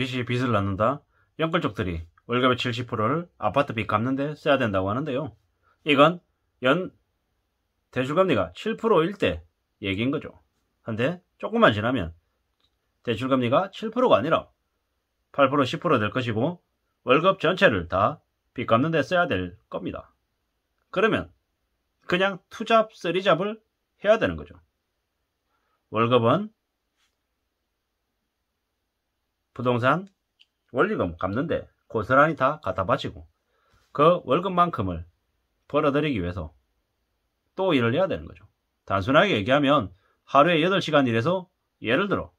빚이 빚을 낳는다. 연끌족들이 월급의 70%를 아파트 빚 갚는데 써야 된다고 하는데요. 이건 연 대출금리가 7%일 때 얘기인 거죠. 근데 조금만 지나면 대출금리가 7%가 아니라 8% 10%될 것이고 월급 전체를 다 빚 갚는 데 써야 될 겁니다. 그러면 그냥 투잡, 쓰리잡을 해야 되는 거죠. 월급은 부동산 원리금 갚는데 고스란히 다 갖다 바치고 그 월급만큼을 벌어들이기 위해서 또 일을 해야 되는 거죠. 단순하게 얘기하면 하루에 8시간 일해서 예를 들어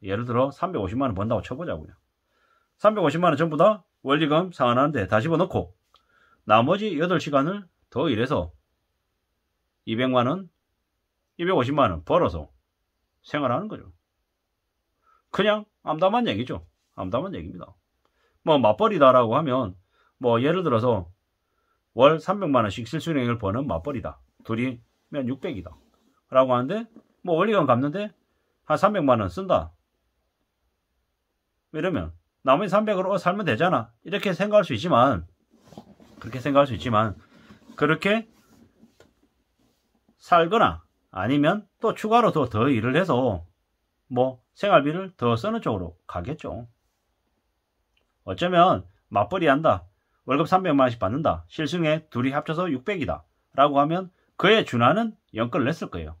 예를 들어 350만원 번다고 쳐보자고요. 350만원 전부 다 원리금 상환하는데 다 집어넣고 나머지 8시간을 더 일해서 200만원, 250만원 벌어서 생활하는 거죠. 그냥 암담한 얘기죠. 암담한 얘기입니다. 뭐 맞벌이다라고 하면 뭐 예를 들어서 월 300만 원씩 실수령액을 버는 맞벌이다. 둘이면 600이다. 라고 하는데 뭐 원리금 갚는데 한 300만 원 쓴다. 이러면 남은 300으로 어, 살면 되잖아. 이렇게 생각할 수 있지만 그렇게 생각할 수 있지만 그렇게 살거나 아니면 또 추가로 더, 더 일을 해서 뭐 생활비를 더 쓰는 쪽으로 가겠죠. 어쩌면 맞벌이 한다. 월급 300만원씩 받는다. 실승에 둘이 합쳐서 600이다. 라고 하면 그에 준하는 연금을 냈을 거예요.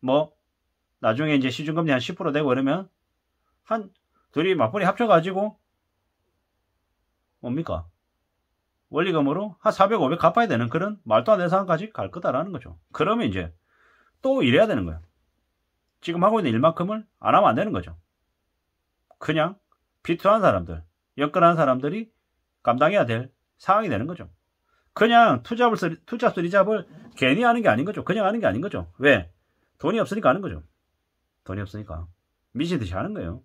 뭐 나중에 이제 시중금리 한 10% 되고 이러면 한 둘이 맞벌이 합쳐가지고 뭡니까? 원리금으로 한 400, 500 갚아야 되는 그런 말도 안 되는 상황까지 갈 거다라는 거죠. 그러면 이제 또이래야 되는 거예요. 지금 하고 있는 일만큼을 안 하면 안 되는 거죠. 그냥 비투한 사람들, 여건한 사람들이 감당해야 될 상황이 되는 거죠. 그냥 투잡을 리 투잡 쓰리잡을 괜히 하는 게 아닌 거죠. 그냥 하는 게 아닌 거죠. 왜? 돈이 없으니까 하는 거죠. 돈이 없으니까 미치 듯이 하는 거예요.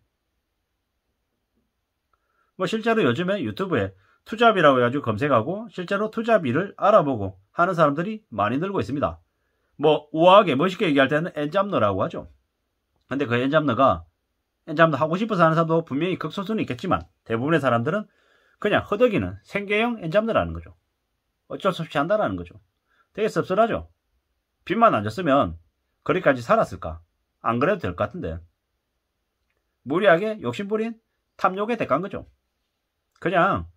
뭐 실제로 요즘에 유튜브에 투잡이라고 해가지고 검색하고 실제로 투잡 일을 알아보고 하는 사람들이 많이 늘고 있습니다. 뭐 우아하게 멋있게 얘기할 때는 엔잡노라고 하죠. 근데 그 엔잡너가 엔잡너 하고 싶어서 하는 사람도 분명히 극소수는 있겠지만 대부분의 사람들은 그냥 허덕이는 생계형 엔잡너라는 거죠. 어쩔 수 없이 한다라는 거죠. 되게 씁쓸하죠. 빚만 안 졌으면 거리까지 살았을까? 안 그래도 될 것 같은데. 무리하게 욕심부린 탐욕에 대간 거죠. 그냥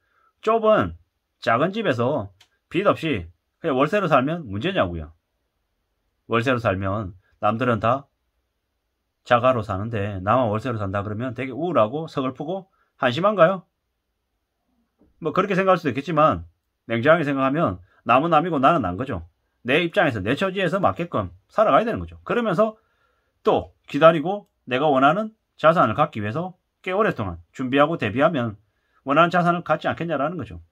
좁은 작은 집에서 빚 없이 그냥 월세로 살면 문제냐고요. 월세로 살면 남들은 다 자가로 사는데 나만 월세로 산다 그러면 되게 우울하고 서글프고 한심한가요? 뭐 그렇게 생각할 수도 있겠지만 냉정하게 생각하면 남은 남이고 나는 난 거죠. 내 입장에서 내 처지에서 맞게끔 살아가야 되는 거죠. 그러면서 또 기다리고 내가 원하는 자산을 갖기 위해서 꽤 오랫동안 준비하고 대비하면 원하는 자산을 갖지 않겠냐라는 거죠.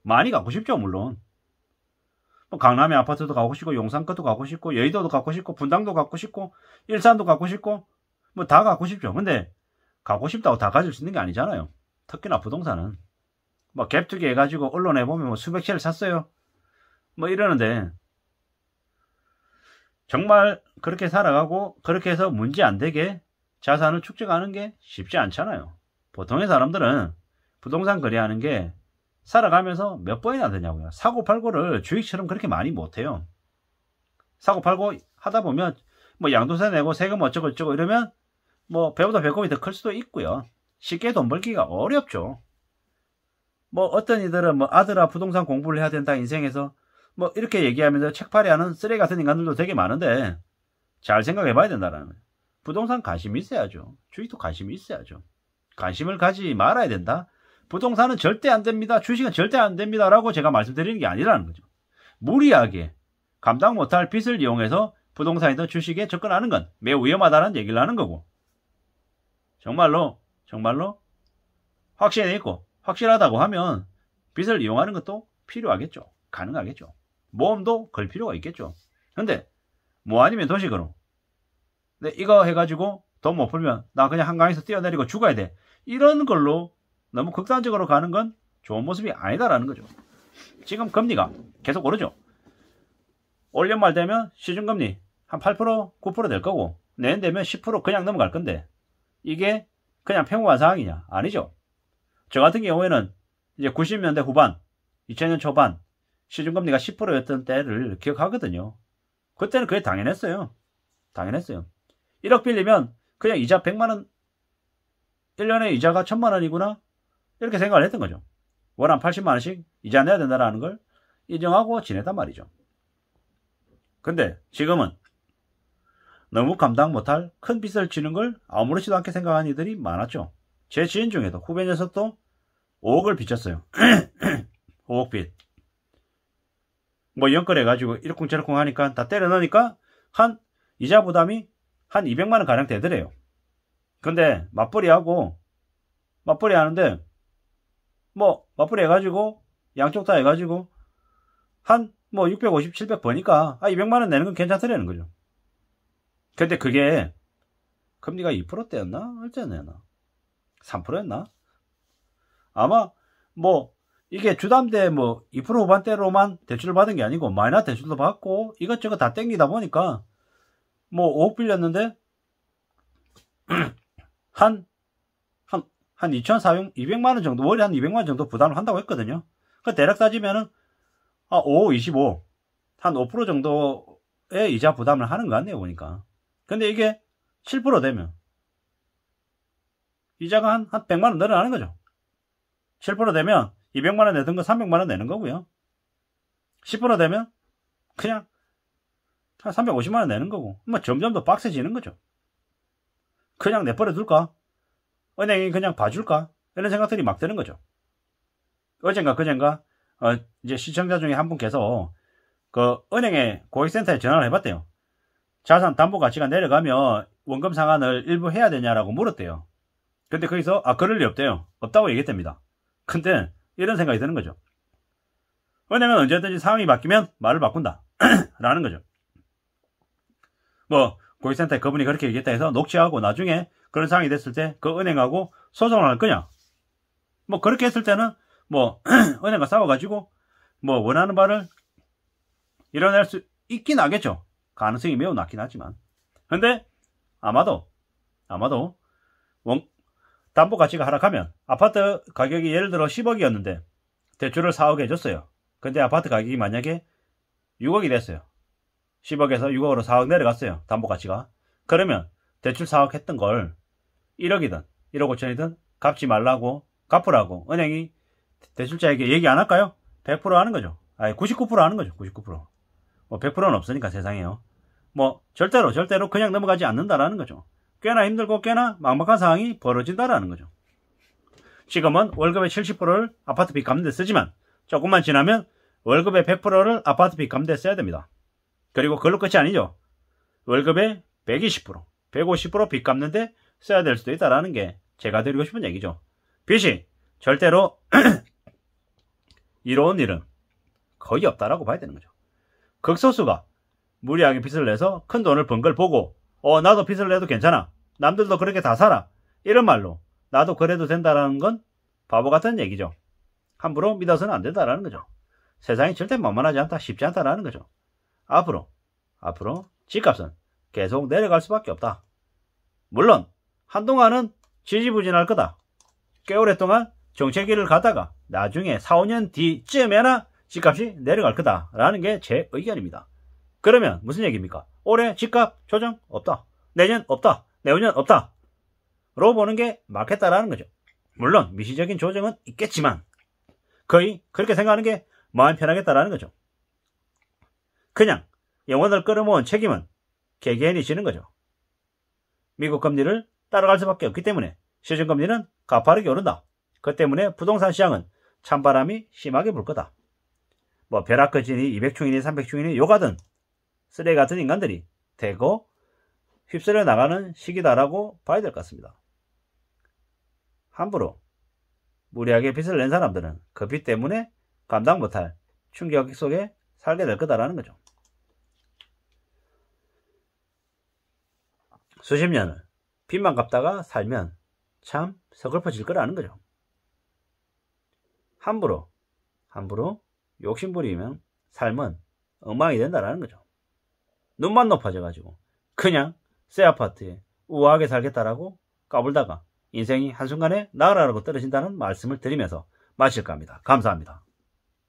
많이 갖고 싶죠, 물론. 뭐 강남의 아파트도 가고 싶고 용산것도 가고 싶고 여의도도 가고 싶고 분당도 가고 싶고 일산도 가고 싶고 뭐 다 가고 싶죠. 근데 가고 싶다고 다 가질 수 있는 게 아니잖아요. 특히나 부동산은 뭐 갭투기 해가지고 언론에 보면 뭐 수백 채를 샀어요. 뭐 이러는데 정말 그렇게 살아가고 그렇게 해서 문제 안 되게 자산을 축적하는 게 쉽지 않잖아요. 보통의 사람들은 부동산 거래하는 게 살아가면서 몇 번이나 되냐고요. 사고팔고를 주식처럼 그렇게 많이 못해요. 사고팔고 하다 보면 뭐 양도세 내고 세금 어쩌고저쩌고 이러면 뭐 배보다 배꼽이 더 클 수도 있고요. 쉽게 돈 벌기가 어렵죠. 뭐 어떤 이들은 뭐 아들아 부동산 공부를 해야 된다 인생에서 뭐 이렇게 얘기하면서 책파리하는 쓰레기 같은 인간들도 되게 많은데 잘 생각해 봐야 된다라는 부동산 관심이 있어야죠. 주식도 관심이 있어야죠. 관심을 가지 말아야 된다. 부동산은 절대 안 됩니다. 주식은 절대 안 됩니다라고 제가 말씀드리는 게 아니라는 거죠. 무리하게 감당 못할 빚을 이용해서 부동산이든 주식에 접근하는 건 매우 위험하다는 얘기를 하는 거고 정말로 정말로 확신해 있고 확실하다고 하면 빚을 이용하는 것도 필요하겠죠. 가능하겠죠. 모험도 걸 필요가 있겠죠. 근데 뭐 아니면 도식으로 근데 이거 해가지고 돈못 풀면 나 그냥 한강에서 뛰어내리고 죽어야 돼. 이런 걸로 너무 극단적으로 가는 건 좋은 모습이 아니다라는 거죠. 지금 금리가 계속 오르죠. 올 연말 되면 시중금리 한 8%, 9%될 거고 내년 되면 10% 그냥 넘어갈 건데 이게 그냥 평범한 상황이냐? 아니죠. 저 같은 경우에는 이제 90년대 후반, 2000년 초반 시중금리가 10%였던 때를 기억하거든요. 그때는 그게 당연했어요. 당연했어요. 1억 빌리면 그냥 이자 100만원, 1년에 이자가 1000만원이구나? 이렇게 생각을 했던 거죠. 월 한 80만 원씩 이자 내야 된다라는 걸 인정하고 지내단 말이죠. 근데 지금은 너무 감당 못할 큰 빚을 지는 걸 아무렇지도 않게 생각하는 이들이 많았죠. 제 지인 중에도 후배 녀석도 5억을 빚졌어요. 5억 빚. 뭐 연끌해가지고 이러쿵저러쿵 하니까 다 때려 넣으니까 한 이자 부담이 한 200만원 가량 되더래요. 근데 맞벌이하고 맞벌이 하는데 뭐 맞불이 해가지고 양쪽 다 해가지고 한 뭐 650, 700 버니까 아 200만 원 내는 건 괜찮더라는 거죠. 근데 그게 금리가 2%대였나? 얼마였나? 3%였나? 아마 뭐 이게 주담대 뭐 2% 후반대로만 대출을 받은 게 아니고 마이너 대출도 받고 이것저것 다 땡기다 보니까 뭐 5억 빌렸는데 한한 2,400만 원 정도, 월에 한 200만 원 정도 부담을 한다고 했거든요. 그 대략 따지면은 아, 5, 25, 한 5% 정도의 이자 부담을 하는 거 같네요, 보니까. 근데 이게 7% 되면 이자가 한, 한 100만 원 늘어나는 거죠. 7% 되면 200만 원 내던 거 300만 원 내는 거고요. 10% 되면 그냥 350만 원 내는 거고. 뭐 점점 더 빡세지는 거죠. 그냥 내버려 둘까? 은행이 그냥 봐줄까? 이런 생각들이 막 드는 거죠. 어젠가 그젠가 어, 이제 시청자 중에 한 분께서 그 은행에 고객센터에 전화를 해봤대요. 자산 담보 가치가 내려가면 원금 상환을 일부 해야 되냐라고 물었대요. 근데 거기서 아 그럴 리 없대요. 없다고 얘기했답니다. 근데 이런 생각이 드는 거죠. 은행은 언제든지 상황이 바뀌면 말을 바꾼다. 라는 거죠. 뭐 고객센터에 그분이 그렇게 얘기했다 해서 녹취하고 나중에 그런 상황이 됐을 때 그 은행하고 소송을 할 거냐. 뭐 그렇게 했을 때는 뭐 은행과 싸워가지고 뭐 원하는 바를 일어날 수 있긴 하겠죠. 가능성이 매우 낮긴 하지만. 근데 아마도 아마도 원, 담보 가치가 하락하면 아파트 가격이 예를 들어 10억이었는데 대출을 4억 해줬어요. 근데 아파트 가격이 만약에 6억이 됐어요. 10억에서 6억으로 4억 내려갔어요. 담보 가치가. 그러면 대출 4억 했던 걸 1억이든 1억 5천이든 갚지 말라고 갚으라고 은행이 대출자에게 얘기 안 할까요? 100% 하는 거죠. 아니 99% 하는 거죠. 99%. 뭐 100%는 없으니까 세상에요. 뭐 절대로 절대로 그냥 넘어가지 않는다라는 거죠. 꽤나 힘들고 꽤나 막막한 상황이 벌어진다라는 거죠. 지금은 월급의 70%를 아파트비 감대 쓰지만 조금만 지나면 월급의 100%를 아파트비 감대 써야 됩니다. 그리고 그걸로 끝이 아니죠. 월급의 120%, 150%빚 갚는데 써야 될 수도 있다라는 게 제가 드리고 싶은 얘기죠. 빚이 절대로 이로운 일은 거의 없다라고 봐야 되는 거죠. 극소수가 무리하게 빚을 내서 큰 돈을 번 걸 보고 어 나도 빚을 내도 괜찮아 남들도 그렇게 다 살아 이런 말로 나도 그래도 된다라는 건 바보 같은 얘기죠. 함부로 믿어서는 안 된다라는 거죠. 세상이 절대 만만하지 않다 쉽지 않다라는 거죠. 앞으로 앞으로 집값은 계속 내려갈 수밖에 없다. 물론 한동안은 지지부진할 거다. 꽤 오랫동안 정체기를 가다가 나중에 4, 5년 뒤쯤에나 집값이 내려갈 거다 라는 게 제 의견입니다. 그러면 무슨 얘기입니까? 올해 집값 조정 없다. 내년 없다. 내후년 없다. 로 보는 게 맞겠다라는 거죠. 물론 미시적인 조정은 있겠지만 거의 그렇게 생각하는 게 마음 편하겠다라는 거죠. 그냥 영원을 끌어모은 책임은 개개인이 지는 거죠. 미국 금리를 따라갈 수밖에 없기 때문에 시중 금리는 가파르게 오른다. 그 때문에 부동산 시장은 찬바람이 심하게 불 거다. 뭐 벼락거지니 200충이니 300충이니 요가든 쓰레기 같은 인간들이 대거 휩쓸려 나가는 시기다라고 봐야 될 것 같습니다. 함부로 무리하게 빚을 낸 사람들은 그빚 때문에 감당 못할 충격 속에 살게 될 거다라는 거죠. 수십 년을 빚만 갚다가 살면 참 서글퍼질 거라는 거죠. 함부로, 함부로 욕심부리면 삶은 엉망이 된다라는 거죠. 눈만 높아져가지고 그냥 새 아파트에 우아하게 살겠다라고 까불다가 인생이 한순간에 나으라고 떨어진다는 말씀을 드리면서 마칠까 합니다. 감사합니다.